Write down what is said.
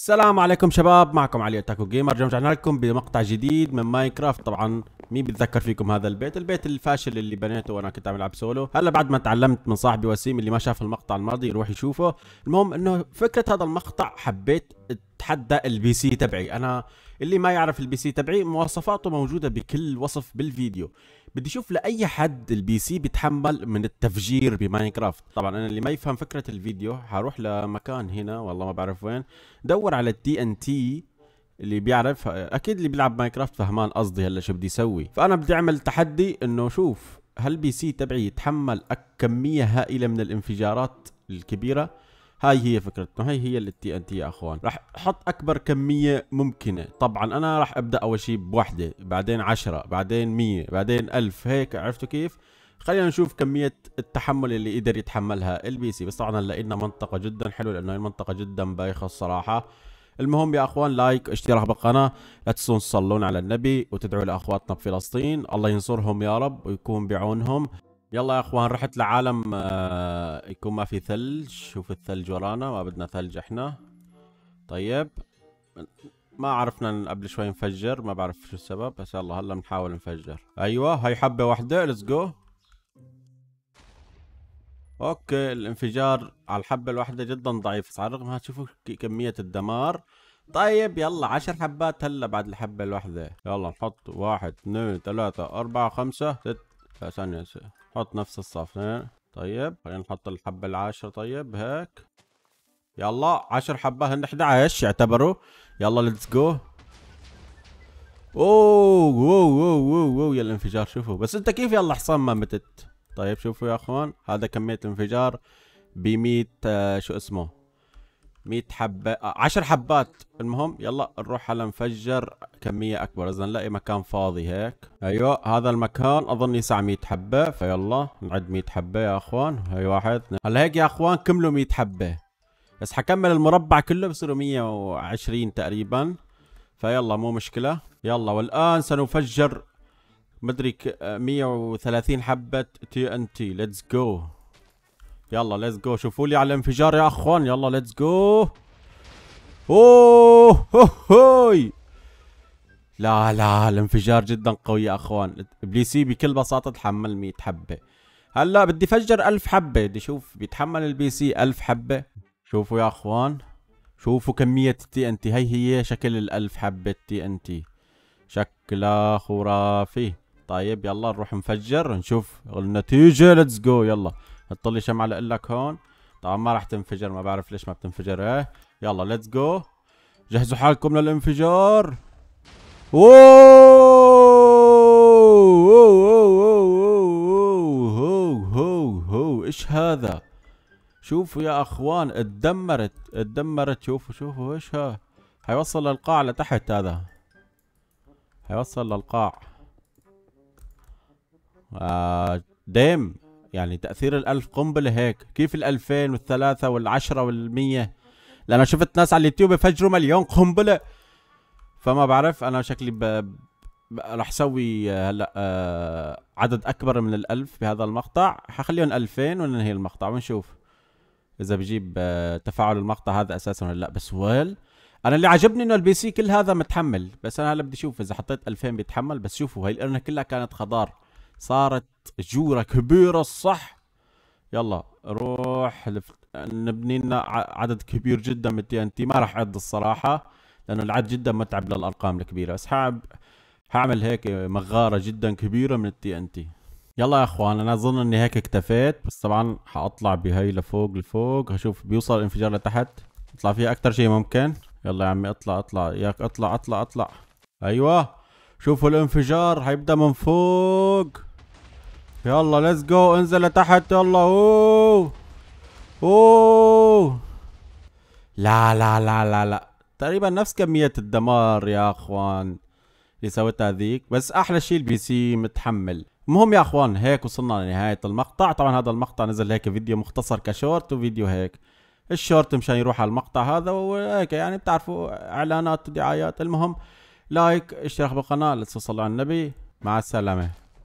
السلام عليكم شباب معكم علي تاكو جيمر رجعنا لكم بمقطع جديد من ماينكرافت طبعا مين بيتذكر فيكم هذا البيت البيت الفاشل اللي بنيته وانا كنت عم العب سولو هلا بعد ما تعلمت من صاحبي وسيم اللي ما شاف المقطع الماضي يروح يشوفه المهم انه فكره هذا المقطع حبيت اتحدى البي سي تبعي انا اللي ما يعرف البي سي تبعي مواصفاته موجوده بكل وصف بالفيديو بدي اشوف لاي حد البي سي بيتحمل من التفجير بماينكرافت طبعا انا اللي ما يفهم فكره الفيديو حروح لمكان هنا والله ما بعرف وين دور على التي ان تي اللي بيعرف اكيد اللي بيلعب ماينكرافت فهمان قصدي هلا شو بدي اسوي فانا بدي اعمل تحدي انه شوف هل البي سي تبعي يتحمل كميه هائله من الانفجارات الكبيره هاي هي فكرتنا هاي هي التي تي يا اخوان راح احط اكبر كميه ممكنه طبعا انا راح ابدا اول شيء بوحده بعدين عشرة بعدين مية بعدين ألف هيك عرفتوا كيف خلينا نشوف كمية التحمل اللي قدر يتحملها البي سي بس طبعا لقينا لنا منطقة جدا حلوة لأنه المنطقة جدا بايخة الصراحة المهم يا اخوان لايك واشتراك بالقناه لا تنسون تصلون على النبي وتدعوا لاخواتنا بفلسطين الله ينصرهم يا رب ويكون بعونهم يلا يا اخوان رحت لعالم آه، يكون ما في ثلج شوف الثلج ورانا ما بدنا ثلج احنا طيب ما عرفنا قبل شوي نفجر ما بعرف شو السبب بس يلا هلا بنحاول نفجر ايوه هاي حبه واحده ليتس جو اوكي الانفجار على الحبه الواحده جدا ضعيف على الرغم ها تشوفوا كميه الدمار طيب يلا عشر حبات هلا بعد الحبه الواحده يلا نحط واحد اثنين ثلاثه اربعه خمسه ست ثانيه حط نفس الصف طيب خلينا نحط الحبة العاشرة طيب هيك يلا عشر حبة هن 11 يعتبروا يلا ليتس جو اوه واو واو واو واو يا الانفجار شوفوا بس انت كيف يلا حصان ما متت طيب شوفوا يا اخوان هذا كمية الانفجار ب 100 آه شو اسمه 100 حبة 10 حبات المهم يلا نروح هلا نفجر كمية أكبر إذا نلاقي مكان فاضي هيك أيوة هذا المكان أظن يسع 100 حبة فيلا نعد 100 حبة يا أخوان هي واحد هلا هيك يا أخوان كملوا 100 حبة بس حكمل المربع كله بصيروا 120 تقريبا فيلا مو مشكلة يلا والآن سنفجر مدري 130 حبة تي ان تي ليتس جو يلا ليتس جو شوفوا لي على الانفجار يا اخوان يلا ليتس جو اوه هو هوي لا لا الانفجار جدا قوي يا اخوان سي بكل بساطه تحمل 100 حبه هلا بدي فجر 1000 حبه بدي اشوف بيتحمل البي سي 1000 حبه شوفوا يا اخوان شوفوا كميه التي ان تي هي هي شكل ال1000 حبه التي ان تي شكلها خرافي طيب يلا نروح نفجر نشوف النتيجه ليتس جو يلا حط لي شمعه لك هون طبعا ما راح تنفجر ما بعرف ليش ما بتنفجر ايه يلا ليتس جو جهزوا حالكم للانفجار ايش هذا شوفوا يا اخوان اتدمرت اتدمرت شوفوا شوفوا ايش ها حيوصل للقاع لتحت هذا حيوصل للقاع آه ديم يعني تأثير الألف قنبلة هيك كيف الألفين والثلاثة والعشرة والمية لأنا شفت ناس على اليوتيوب يفجروا مليون قنبلة فما بعرف أنا شكلي ب... رح اسوي آه، هلا أه عدد اكبر من الألف بهذا المقطع حخليهم 2000 وننهي المقطع ونشوف اذا بجيب آه، تفاعل المقطع هذا اساسا ولا لا بس ويل انا اللي عجبني انه البي سي كل هذا متحمل بس انا هلا بدي اشوف اذا حطيت 2000 بيتحمل بس شوفوا هاي الارنه كلها كانت خضار صارت جوره كبيره الصح يلا روح نبني لنا عدد كبير جدا من التي ان تي ما راح اعد الصراحه لانه العد جدا متعب للارقام الكبيره بس حاب هعمل هيك مغاره جدا كبيره من التي ان تي يلا يا اخوان انا اظن اني هيك اكتفيت بس طبعا حاطلع بهي لفوق لفوق هشوف بيوصل الانفجار لتحت اطلع فيها اكثر شيء ممكن يلا يا عمي اطلع اطلع ياك اطلع اطلع اطلع ايوه شوفوا الانفجار هيبدا من فوق يلا ليتس جو انزل لتحت يلا اوه اوه لا لا لا لا لا تقريبا نفس كمية الدمار يا اخوان اللي سويتها ذيك بس احلى شيء البي سي متحمل المهم يا اخوان هيك وصلنا لنهاية المقطع طبعا هذا المقطع نزل هيك فيديو مختصر كشورت وفيديو هيك الشورت مشان يروح على المقطع هذا وهيك يعني بتعرفوا اعلانات ودعايات المهم لايك اشتراك بالقناة لا على النبي مع السلامة